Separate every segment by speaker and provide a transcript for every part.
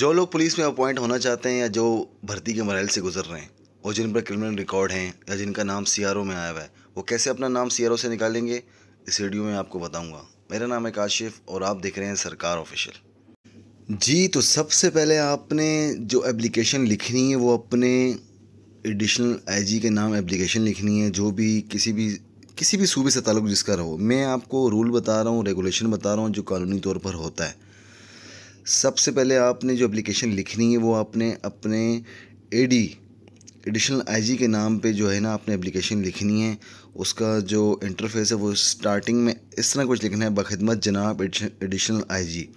Speaker 1: जो लोग पुलिस में अपॉइंट होना चाहते हैं या जो भर्ती के मरल से गुजर रहे हैं और जिन पर क्रिमिनल रिकॉर्ड हैं या जिनका नाम सी में आया हुआ है वो कैसे अपना नाम सी से निकालेंगे इस वीडियो में आपको बताऊँगा मेरा नाम है काशिफ और आप देख रहे हैं सरकार ऑफिशियल जी तो सबसे पहले आपने जो एप्लीकेशन लिखनी है वो अपने एडिशनल आईजी के नाम एप्लीकेशन लिखनी है जो भी किसी भी किसी भी सूबे से ताल्लुक जिसका रहो मैं आपको रूल बता रहा हूँ रेगुलेशन बता रहा हूँ जो कानूनी तौर पर होता है सबसे पहले आपने जो एप्लीकेशन लिखनी है वो आपने अपने एडी एडिशनल आईजी के नाम पे जो है ना आपने एप्लीकेशन लिखनी है उसका जो इंटरफेस है वो स्टार्टिंग में इस तरह कुछ लिखना है बखिदमत जनाब additional IG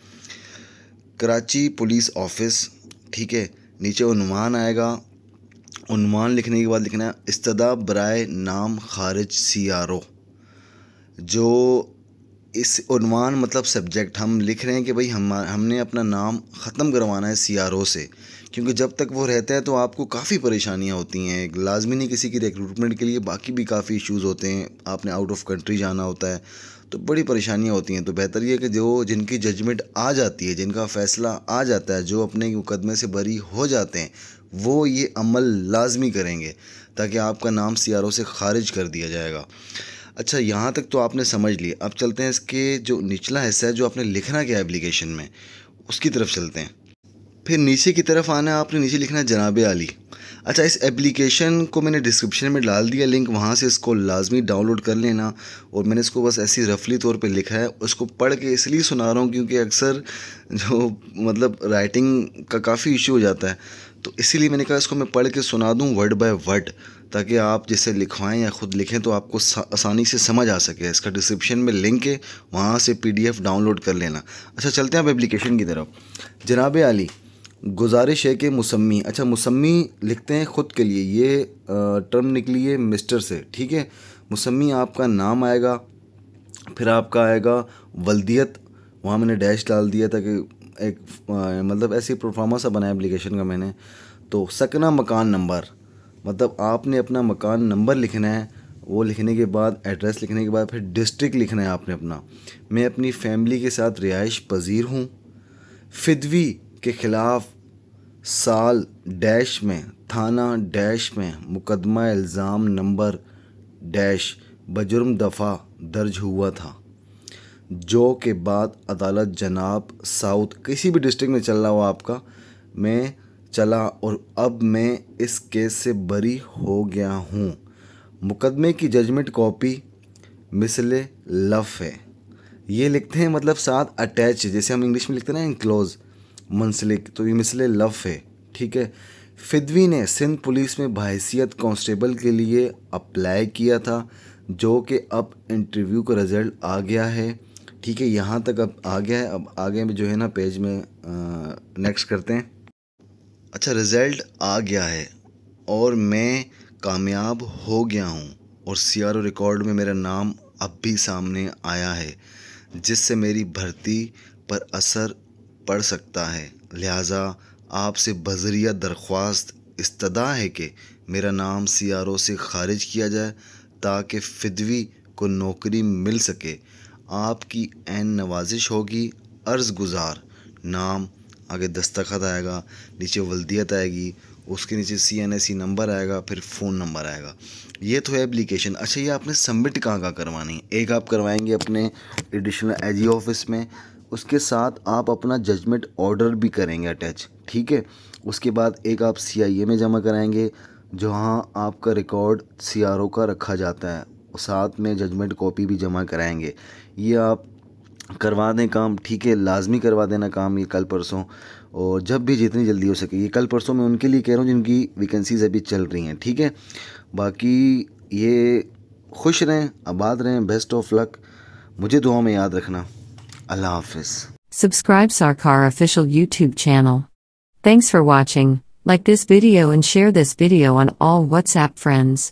Speaker 1: Karachi police office ठीक है नीचे उनवान आएगा उनवान लिखने के बाद लिखना है इस्तदा बरए नाम खारिज सी आर ओ जो इस उनवान मतलब सब्जेक्ट हम लिख रहे हैं कि भाई हम हमने अपना नाम ख़त्म करवाना है सी से क्योंकि जब तक वो रहता है तो आपको काफ़ी परेशानियाँ होती हैं लाजमी नहीं किसी की रिक्रूटमेंट के लिए बाकी भी काफ़ी इश्यूज़ होते हैं आपने आउट ऑफ कंट्री जाना होता है तो बड़ी परेशानियाँ होती हैं तो बेहतर ये कि जो जिनकी जजमेंट आ जाती है जिनका फ़ैसला आ जाता है जो अपने मुकदमे से बरी हो जाते हैं वो ये अमल लाजमी करेंगे ताकि आपका नाम सी से ख़ारिज कर दिया जाएगा अच्छा यहाँ तक तो आपने समझ लिया अब चलते हैं इसके जो निचला हिस्सा है जो आपने लिखना क्या एप्लीकेशन में उसकी तरफ चलते हैं फिर नीचे की तरफ आना है आपने नीचे लिखना है जनाब आली अच्छा इस एप्लीकेशन को मैंने डिस्क्रिप्शन में डाल दिया लिंक वहाँ से इसको लाजमी डाउनलोड कर लेना और मैंने इसको बस ऐसी रफली तौर पे लिखा है उसको पढ़ के इसलिए सुना रहा हूँ क्योंकि अक्सर जो मतलब राइटिंग का काफ़ी इशू हो जाता है तो इसीलिए मैंने कहा इसको मैं पढ़ के सुना दूँ वर्ड बाय वर्ड ताकि आप जैसे लिखवाएं या ख़ुद लिखें तो आपको आसानी से समझ आ सके इसका डिस्क्रिप्शन में लिंक है वहाँ से पीडीएफ डाउनलोड कर लेना अच्छा चलते हैं आप एप्लीकेशन की तरफ जनाब आली गुजारिश है कि मुसम्मी अच्छा मुसम्मी लिखते हैं ख़ुद के लिए ये टर्म निकली है मिस्टर से ठीक है मुसम्मी आपका नाम आएगा फिर आपका आएगा वल्दियत वहाँ मैंने डैश डाल दिया था कि एक मतलब ऐसी प्रोफार्मा सा बनाया एप्लीकेशन का मैंने तो सकना मकान नंबर मतलब आपने अपना मकान नंबर लिखना है वो लिखने के बाद एड्रेस लिखने के बाद फिर डिस्ट्रिक्ट लिखना है आपने अपना मैं अपनी फैमिली के साथ रिहाइश पजीर हूँ फिदवी के ख़िलाफ़ साल डैश में थाना डैश में मुकदमा इल्ज़ाम नंबर डैश बजुर्म दफ़ा दर्ज हुआ था जो के बाद अदालत जनाब साउथ किसी भी डिस्ट्रिक्ट में चल रहा हो आपका मैं चला और अब मैं इस केस से बरी हो गया हूँ मुकदमे की जजमेंट कॉपी मिसले लफ है ये लिखते हैं मतलब साथ अटैच जैसे हम इंग्लिश में लिखते हैं ना इनक्लोज मुंसलिक तो ये मिसले लफ है ठीक है फिदवी ने सिंध पुलिस में बाहसीत कांस्टेबल के लिए अप्लाई किया था जो कि अब इंटरव्यू का रिज़ल्ट आ गया है ठीक है यहाँ तक अब आ गया है अब आगे में जो है ना पेज में नेक्स्ट करते हैं अच्छा रिज़ल्ट आ गया है और मैं कामयाब हो गया हूँ और सी रिकॉर्ड में मेरा नाम अब भी सामने आया है जिससे मेरी भर्ती पर असर पड़ सकता है लिहाजा आपसे बजरिया दरख्वास्त इस्तदा है कि मेरा नाम सी से खारिज किया जाए ताकि फिदवी को नौकरी मिल सके आपकी एन नवाजिश होगी अर्ज़ गुज़ार नाम आगे दस्तखत आएगा नीचे वल्दियत आएगी उसके नीचे C N S C number आएगा फिर फ़ोन नंबर आएगा ये तो है एप्लीकेशन अच्छा ये आपने सबमिट कहाँ कहाँ करवानी है एक आप करवाएंगे अपने एडिशनल जी ऑफिस में उसके साथ आप अपना जजमेंट ऑर्डर भी करेंगे अटैच ठीक है उसके बाद एक आप सी आई ए में जमा कराएंगे जहाँ आपका रिकॉर्ड सी आर ओ का रखा जाता है साथ में जजमेंट कॉपी भी जमा कराएंगे ये आप करवा दें काम ठीक है लाजमी करवा देना काम ये कल परसों और जब भी जितनी जल्दी हो सके ये कल परसों मैं उनके लिए कह रहा हूँ जिनकी वैकेंसीज अभी चल रही हैं ठीक है बाकी ये खुश रहें आबाद रहें बेस्ट ऑफ लक मुझे दुआ में याद रखना अल्लाह हाफिज़ subscribe Sarkar official YouTube channel thanks for watching like this video and share this video on all WhatsApp friends